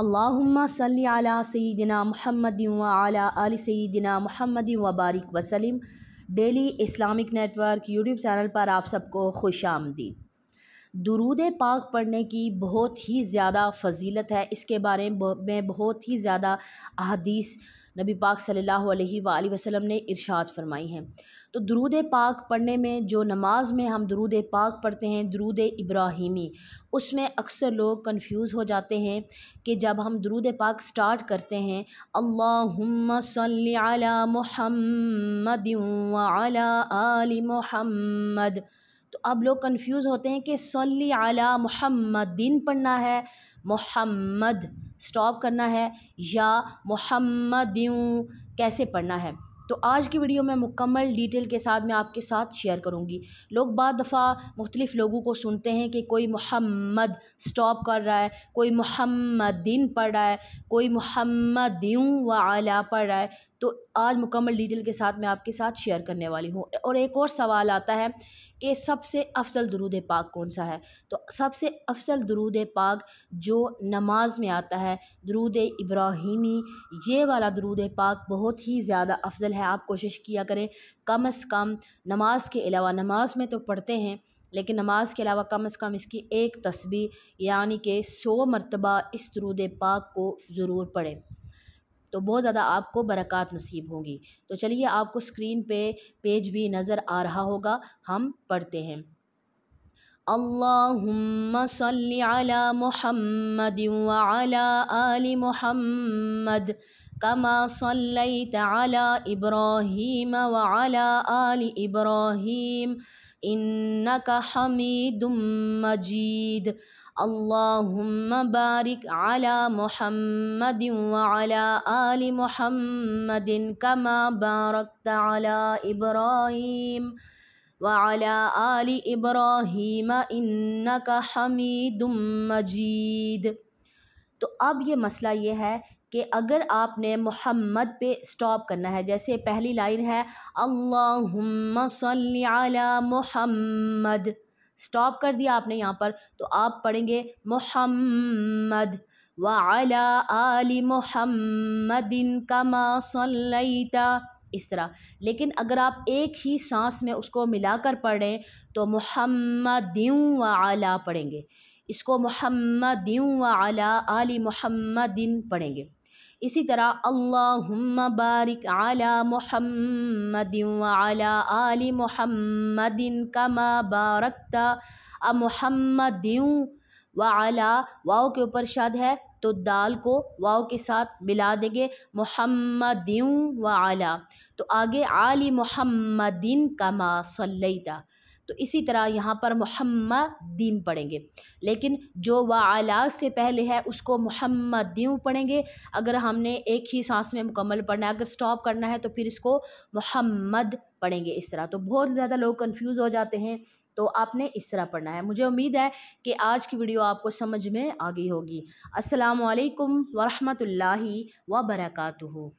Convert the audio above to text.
अल्लाहुम्मा सल्ली अला सईदिना महमद वाला अली सईदिना महमद वबारक वसलीम daily Islamic network YouTube channel पर आप सबको खुश आमदी दरूद पाक पढ़ने की बहुत ही ज़्यादा फजीलत है इसके बारे में बहुत ही ज़्यादा अहदीस नबी पाक सल्लल्लाहु अलैहि वसल्लम ने इरशाद फरमाई हैं तो दरूद पाक पढ़ने में जो नमाज में हम दरूद पाक पढ़ते हैं दरूद इब्राहिमी उसमें अक्सर लोग कंफ्यूज हो जाते हैं कि जब हम दरूद पाक स्टार्ट करते हैं अल्लाहुम्मा सल्ली अला मुहम्मद व अला आलि मुहम्मद तो अब लोग कंफ्यूज होते हैं कि सल्ली अला दिन पढ़ना है मोहम्मद स्टॉप करना है या मोहम्मद कैसे पढ़ना है तो आज की वीडियो में मुकम्मल डिटेल के साथ मैं आपके साथ शेयर करूंगी लोग बाद दफ़ा मुख्तलिफ़ लोगों को सुनते हैं कि कोई मोहम्मद स्टॉप कर रहा है कोई दिन पढ़ रहा है कोई मोहम्मद व आला पढ़ रहा है तो आज मुकम्मल डिटेल के साथ मैं आपके साथ शेयर करने वाली हूँ और एक और सवाल आता है कि सबसे अफसल दरूद पाक कौन सा है तो सबसे अफसल दरूद पाक जो नमाज में आता है दरूद इब्राहिमी ये वाला दरूद पाक बहुत ही ज़्यादा अफजल है आप कोशिश किया करें कम अज़ कम नमाज के अलावा नमाज में तो पढ़ते हैं लेकिन नमाज के अलावा कम अज़ कम इसकी एक तस्वीर यानी कि सौ मरतबा इस दरूद पाक को ज़रूर पढ़ें तो बहुत ज़्यादा आपको बरक़ात नसीब होंगी तो चलिए आपको स्क्रीन पे पेज भी नज़र आ रहा होगा हम पढ़ते हैं अल्लाहुम्म अला मुहम्मद व अला आलि मुहम्मद कमा सल्लैत अला इब्राहीम व अला आलि इब्राहीम इन्नका मजीद اللهم بارك على محمد वाला آل محمد كما باركت على इब्राहिम वाला آل इब्राहिम إنك حميد مجيد तो अब ये मसला ये है कि अगर आपने मोहम्मद पे स्टॉप करना है जैसे पहली लाइन है अल्लाहुम्मा सल्ली अला मोहम्मद स्टॉप कर दिया आपने यहाँ पर तो आप पढ़ेंगे मोहम्मद वाला आली मोहम्मदिन कमा सल्लैता इस तरह लेकिन अगर आप एक ही सांस में उसको मिलाकर पढ़ें तो मोहम्मद्यू व आला पढ़ेंगे इसको मोहम्मद्यू व आला आली मोहम्मदिन पढ़ेंगे इसी तरह अल्लाहुम्मा बारिक आला मोहम्मद आला आली मोहम्मदिन कमा बारकता मोहम्मद व आला वाओ के ऊपर शद है तो दाल को वाव के साथ मिला देंगे मोहम्मद व आला तो आगे आली मोहम्मदिन कमा सल्लैता तो इसी तरह यहाँ पर मुहम्मदीन पढ़ेंगे लेकिन जो वाला से पहले है उसको मुहम्मदीन पढ़ेंगे अगर हमने एक ही सांस में मुकम्मल पढ़ना है अगर स्टॉप करना है तो फिर इसको मुहम्मद पढ़ेंगे इस तरह तो बहुत ज़्यादा लोग कन्फ्यूज़ हो जाते हैं तो आपने इस तरह पढ़ना है मुझे उम्मीद है कि आज की वीडियो आपको समझ में आ गई होगी असलकम वरहमल वबरकू